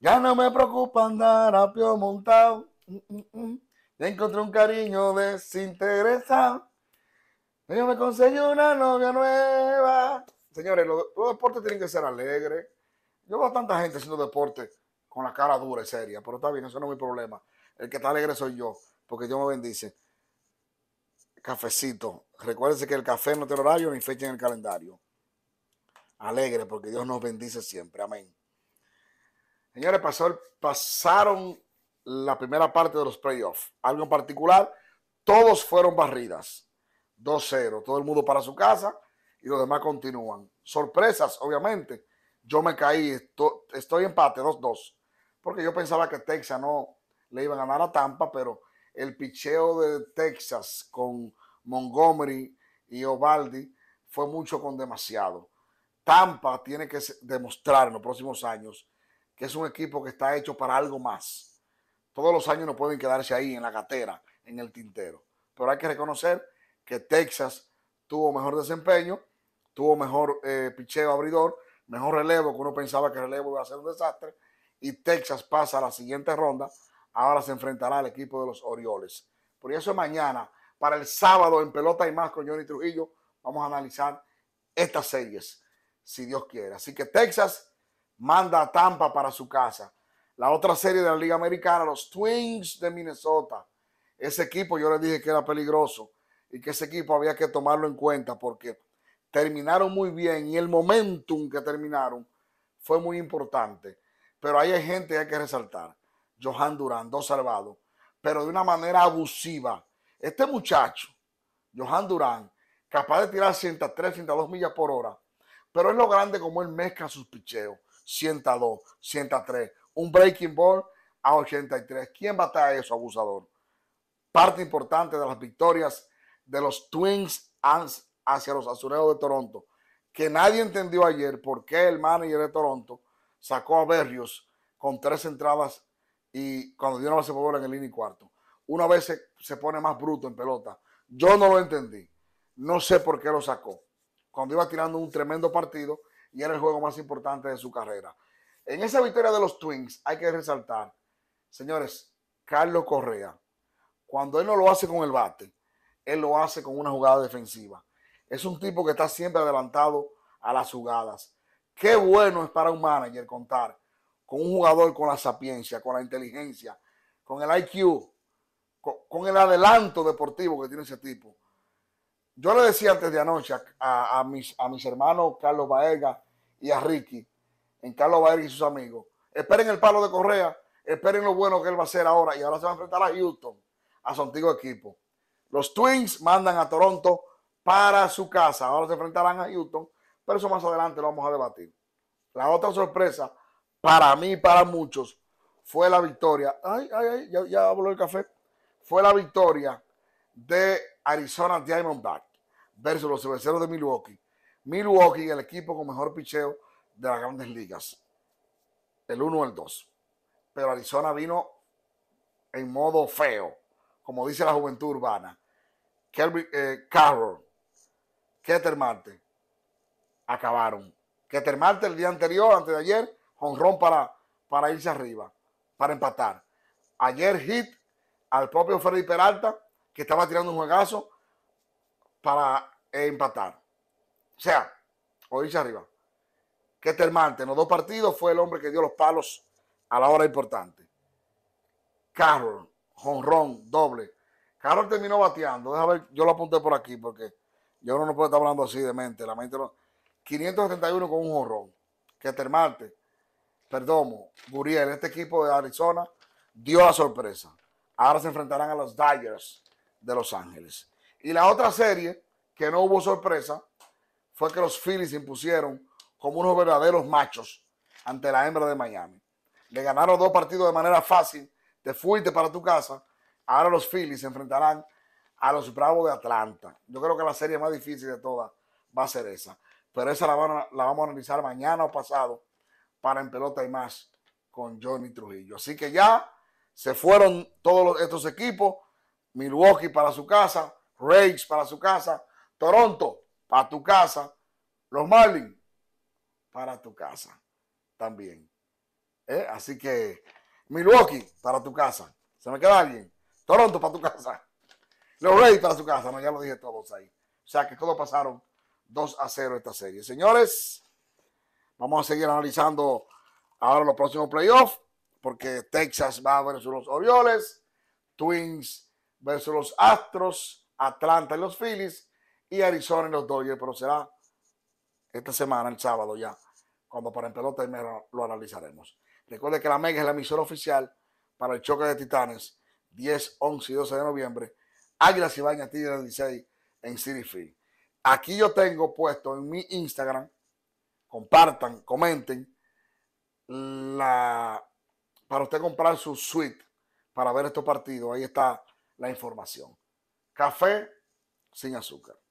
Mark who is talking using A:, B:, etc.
A: Ya no me preocupa andar a pio montado. Mm, mm, mm. Ya encontré un cariño desinteresado. Yo me conseguí una novia nueva. Señores, los, deportes tienen que ser alegres. Yo veo a tanta gente haciendo deporte con la cara dura y seria, pero está bien, eso no es mi problema. El que está alegre soy yo, porque Dios me bendice. Cafecito. Recuérdense que el café no tiene horario ni fecha en el calendario. Alegre, porque Dios nos bendice siempre. Amén. Señores, pasaron la primera parte de los playoffs. Algo en particular, todos fueron barridas. 2-0, todo el mundo para su casa y los demás continúan. Sorpresas, obviamente. Yo me caí, estoy empate 2-2, porque yo pensaba que Texas no le iba a ganar a Tampa, pero el picheo de Texas con Montgomery y Ovaldi fue mucho con demasiado. Tampa tiene que demostrar en los próximos años que es un equipo que está hecho para algo más. Todos los años no pueden quedarse ahí en la gatera, en el tintero. Pero hay que reconocer que Texas tuvo mejor desempeño, tuvo mejor eh, picheo abridor, mejor relevo, que uno pensaba que relevo iba a ser un desastre. Y Texas pasa a la siguiente ronda. Ahora se enfrentará al equipo de los Orioles. Por eso mañana, para el sábado en Pelota y más con Johnny Trujillo, vamos a analizar estas series, si Dios quiere. Así que Texas manda a Tampa para su casa. La otra serie de la Liga Americana, los Twins de Minnesota. Ese equipo yo les dije que era peligroso y que ese equipo había que tomarlo en cuenta porque terminaron muy bien y el momentum que terminaron fue muy importante. Pero ahí hay gente que hay que resaltar. Johan Durán, dos salvados, pero de una manera abusiva. Este muchacho, Johan Durán, capaz de tirar 103, 102 millas por hora, pero es lo grande como él mezcla sus picheos. 102, 103. Un breaking ball a 83. ¿Quién bata a eso, abusador? Parte importante de las victorias de los Twins hacia los Azulejos de Toronto, que nadie entendió ayer por qué el manager de Toronto sacó a Berrios con tres entradas y cuando dio una base por bola en el inning cuarto. Una vez se, pone más bruto en pelota. Yo no lo entendí. No sé por qué lo sacó. Cuando iba tirando un tremendo partido y era el juego más importante de su carrera. En esa victoria de los Twins hay que resaltar, señores, Carlos Correa, cuando él no lo hace con el bate, él lo hace con una jugada defensiva. Es un tipo que está siempre adelantado a las jugadas. Qué bueno es para un manager contar con un jugador con la sapiencia, con la inteligencia, con el IQ, con, con el adelanto deportivo que tiene ese tipo yo le decía antes de anoche a, mis, a mis hermanos Carlos Baega y a Ricky, en Carlos Baega y sus amigos, esperen el palo de Correa, esperen lo bueno que él va a hacer ahora y ahora se va a enfrentar a Houston, a su antiguo equipo. Los Twins mandan a Toronto para su casa, ahora se enfrentarán a Houston, pero eso más adelante lo vamos a debatir. La otra sorpresa para mí y para muchos fue la victoria. Ay, ay, ay, ya, ya voló el café. Fue la victoria de Arizona Diamondback versus los cerveceros de Milwaukee. Milwaukee, el equipo con mejor picheo de las grandes ligas. El 1 o el 2. Pero Arizona vino en modo feo, como dice la juventud urbana. Kelvin, eh, Carroll, Kettermarte, acabaron. Kettermarte el día anterior, antes de ayer, con para, para irse arriba, para empatar. Ayer hit al propio Freddy Peralta que estaba tirando un juegazo para eh, empatar. O sea, oírse arriba. Que Termante en los dos partidos fue el hombre que dio los palos a la hora importante. Carroll, jonrón, doble. Carroll terminó bateando. déjame ver, yo lo apunté por aquí porque yo no puedo estar hablando así de mente. La mente 571 con un jonrón. Que Termante, Perdomo, Guriel, este equipo de Arizona dio la sorpresa. Ahora se enfrentarán a los Dyers de Los Ángeles. Y la otra serie, que no hubo sorpresa, fue que los Phillies se impusieron como unos verdaderos machos ante la hembra de Miami. Le ganaron dos partidos de manera fácil, te fuiste para tu casa. Ahora los Phillies se enfrentarán a los Bravos de Atlanta. Yo creo que la serie más difícil de todas va a ser esa. Pero esa la, la vamos a analizar mañana o pasado para En Pelota y más con Johnny Trujillo. Así que ya se fueron todos estos equipos. Milwaukee para su casa, Rays para su casa, Toronto para tu casa, los Marlins para tu casa también. Eh, así que Milwaukee para tu casa. ¿Se me queda alguien? Toronto para tu casa. Los Reyes para su casa. No, ya lo dije todos ahí. O sea que todos pasaron 2 a 0 esta serie. Señores, vamos a seguir analizando ahora los próximos playoffs porque Texas va a ver los Orioles, Twins versus los Astros, Atlanta y los Phillies y Arizona y los Dodgers, pero será esta semana, el sábado ya, cuando para el pelota y lo analizaremos. Recuerde que la Mega es la emisora oficial para el choque de titanes 10, 11 y 12 de noviembre. Águilas y Baña Tigres 16 en City Field. Aquí yo tengo puesto en mi Instagram, compartan, comenten, la, para usted comprar su suite para ver estos partidos. Ahí está la información. Café sin azúcar.